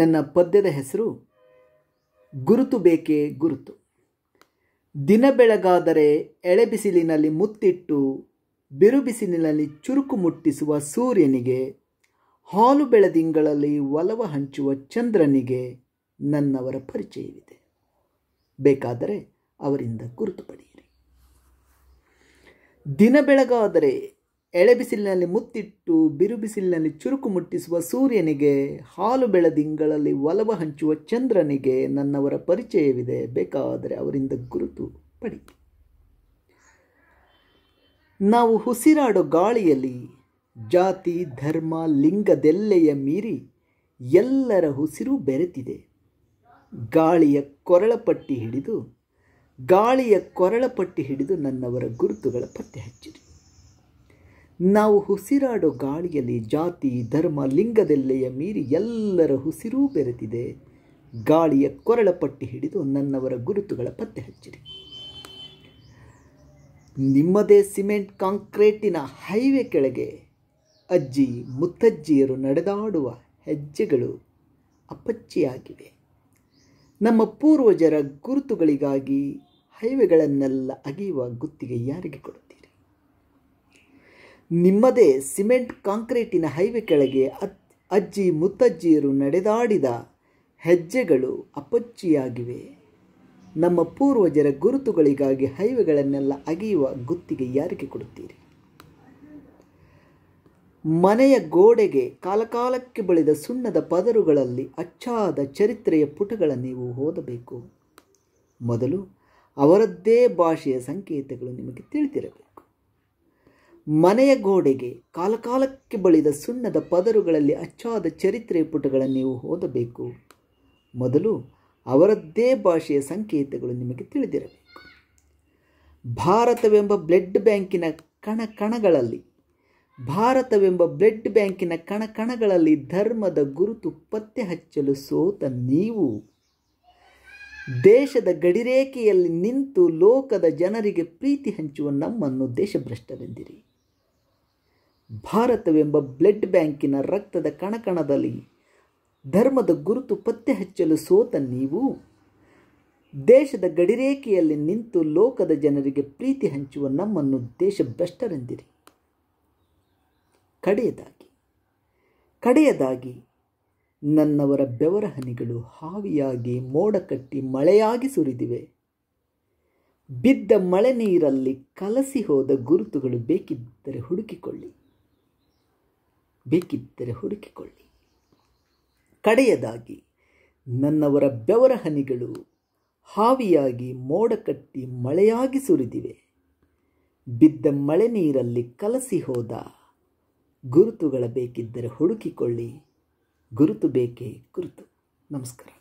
ನನ್ನ ಪದ್ಯದ ಹೆಸರು ಗುರುತು ಬೇಕೇ ಗುರುತು ದಿನ ಬೆಳಗಾದರೆ ಎಳೆಬಿಸಿಲಿನಲ್ಲಿ ಮುತ್ತಿಟ್ಟು ಬಿರುಬಿಸಿಲಿನಲ್ಲಿ ಚುರುಕು ಮುಟ್ಟಿಸುವ ಸೂರ್ಯನಿಗೆ ಹಾಲು ಬೆಳದಿಂಗಳಲ್ಲಿ ಒಲವ ಹಂಚುವ ಚಂದ್ರನಿಗೆ ನನ್ನವರ ಪರಿಚಯವಿದೆ ಬೇಕಾದರೆ ಅವರಿಂದ ಗುರುತು ಪಡೆಯಿರಿ ದಿನ ಬೆಳಗಾದರೆ ಎಳೆಬಿಸಿಲಿನಲ್ಲಿ ಮುತ್ತಿಟ್ಟು ಬಿರುಬಿಸಿಲಿನಲ್ಲಿ ಚುರುಕು ಮುಟ್ಟಿಸುವ ಸೂರ್ಯನಿಗೆ ಹಾಲು ಬೆಳದಿಂಗಳಲ್ಲಿ ಒಲವ ಹಂಚುವ ಚಂದ್ರನಿಗೆ ನನ್ನವರ ಪರಿಚಯವಿದೆ ಬೇಕಾದರೆ ಅವರಿಂದ ಗುರುತು ಪಡಿ ನಾವು ಉಸಿರಾಡೋ ಗಾಳಿಯಲ್ಲಿ ಜಾತಿ ಧರ್ಮ ಲಿಂಗದೆಲ್ಲೆಯ ಮೀರಿ ಎಲ್ಲರ ಹುಸಿರು ಬೆರೆತಿದೆ ಗಾಳಿಯ ಕೊರಳಪಟ್ಟಿ ಹಿಡಿದು ಗಾಳಿಯ ಕೊರಳಪಟ್ಟಿ ಹಿಡಿದು ನನ್ನವರ ಗುರುತುಗಳ ಪತ್ತೆ ಹಚ್ಚಿರಿ ನಾವು ಉಸಿರಾಡೋ ಗಾಳಿಯಲ್ಲಿ ಜಾತಿ ಧರ್ಮ ಲಿಂಗದೆಲ್ಲೆಯ ಮೀರಿ ಎಲ್ಲರ ಉಸಿರೂ ಬೆರೆತಿದೆ ಗಾಳಿಯ ಕೊರಳ ಪಟ್ಟಿ ಹಿಡಿದು ನನ್ನವರ ಗುರುತುಗಳ ಪತ್ತೆ ಹಚ್ಚಿರಿ ನಿಮ್ಮದೇ ಸಿಮೆಂಟ್ ಕಾಂಕ್ರೀಟಿನ ಹೈವೆ ಕೆಳಗೆ ಅಜ್ಜಿ ಮುತ್ತಜ್ಜಿಯರು ನಡೆದಾಡುವ ಹೆಜ್ಜೆಗಳು ಅಪಚ್ಚಿಯಾಗಿವೆ ನಮ್ಮ ಪೂರ್ವಜರ ಗುರುತುಗಳಿಗಾಗಿ ಹೈವೆಗಳನ್ನೆಲ್ಲ ಅಗೆಯುವ ಗುತ್ತಿಗೆ ಯಾರಿಗೆ ಕೊಡು ನಿಮ್ಮದೇ ಸಿಮೆಂಟ್ ಕಾಂಕ್ರೀಟಿನ ಹೈವೆ ಕೆಳಗೆ ಅಜ್ಜಿ ಮುತ್ತಜ್ಜಿಯರು ನಡೆದಾಡಿದ ಹೆಜ್ಜೆಗಳು ಅಪಚ್ಚಿಯಾಗಿವೆ ನಮ್ಮ ಪೂರ್ವಜರ ಗುರುತುಗಳಿಗಾಗಿ ಹೈವೆಗಳನ್ನೆಲ್ಲ ಅಗೆಯುವ ಗುತ್ತಿಗೆ ಯಾರಿಗೆ ಕೊಡುತ್ತೀರಿ ಮನೆಯ ಗೋಡೆಗೆ ಕಾಲಕಾಲಕ್ಕೆ ಬಳಿದ ಸುಣ್ಣದ ಪದರುಗಳಲ್ಲಿ ಅಚ್ಚಾದ ಚರಿತ್ರೆಯ ಪುಟಗಳ ನೀವು ಓದಬೇಕು ಮೊದಲು ಅವರದ್ದೇ ಭಾಷೆಯ ಸಂಕೇತಗಳು ನಿಮಗೆ ತಿಳಿದಿರಬೇಕು ಮನೆಯ ಗೋಡೆಗೆ ಕಾಲಕಾಲಕ್ಕೆ ಬಳಿದ ಸುಣ್ಣದ ಪದರುಗಳಲ್ಲಿ ಅಚ್ಚಾದ ಚರಿತ್ರೆ ಪುಟಗಳನ್ನು ನೀವು ಓದಬೇಕು ಮೊದಲು ಅವರದ್ದೇ ಭಾಷೆಯ ಸಂಕೇತಗಳು ನಿಮಗೆ ತಿಳಿದಿರಬೇಕು ಭಾರತವೆಂಬ ಬ್ಲಡ್ ಬ್ಯಾಂಕಿನ ಕಣ ಕಣಗಳಲ್ಲಿ ಭಾರತವೆಂಬ ಬ್ಲಡ್ ಬ್ಯಾಂಕಿನ ಕಣಕಣಗಳಲ್ಲಿ ಧರ್ಮದ ಗುರುತು ಪತ್ತೆ ಹಚ್ಚಲು ಸೋತ ನೀವು ದೇಶದ ಗಡಿರೇಖೆಯಲ್ಲಿ ನಿಂತು ಲೋಕದ ಜನರಿಗೆ ಪ್ರೀತಿ ಹಂಚುವ ನಮ್ಮನ್ನು ದೇಶಭ್ರಷ್ಟರೆಂದಿರಿ ಭಾರತವೆಂಬ ಬ್ಲಡ್ ಬ್ಯಾಂಕಿನ ರಕ್ತದ ಕಣಕಣದಲ್ಲಿ ಧರ್ಮದ ಗುರುತು ಪತ್ತೆ ಹಚ್ಚಲು ಸೋತ ನೀವು ದೇಶದ ಗಡಿರೇಖೆಯಲ್ಲಿ ನಿಂತು ಲೋಕದ ಜನರಿಗೆ ಪ್ರೀತಿ ಹಂಚುವ ನಮ್ಮನ್ನು ದೇಶ ಭ್ರಷ್ಟರೆಂದಿರಿ ಕಡೆಯದಾಗಿ ಕಡೆಯದಾಗಿ ನನ್ನವರ ಬೆವರ ಹನಿಗಳು ಹಾವಿಯಾಗಿ ಮೋಡ ಕಟ್ಟಿ ಮಳೆಯಾಗಿ ಸುರಿದಿವೆ ಬಿದ್ದ ಮಳೆ ನೀರಲ್ಲಿ ಕಲಸಿ ಹೋದ ಗುರುತುಗಳು ಬೇಕಿದ್ದರೆ ಹುಡುಕಿಕೊಳ್ಳಿ ಬೇಕಿದ್ದರೆ ಹುಡುಕಿಕೊಳ್ಳಿ ಕಡೆಯದಾಗಿ ನನ್ನವರ ಬೆವರ ಹನಿಗಳು ಹಾವಿಯಾಗಿ ಮೋಡ ಕಟ್ಟಿ ಮಳೆಯಾಗಿ ಸುರಿದಿವೆ ಬಿದ್ದ ಮಳೆ ನೀರಲ್ಲಿ ಕಲಸಿ ಹೋದ ಗುರುತುಗಳ ಬೇಕಿದ್ದರೆ ಹುಡುಕಿಕೊಳ್ಳಿ ಗುರುತು ಬೇಕೇ ಗುರುತು ನಮಸ್ಕಾರ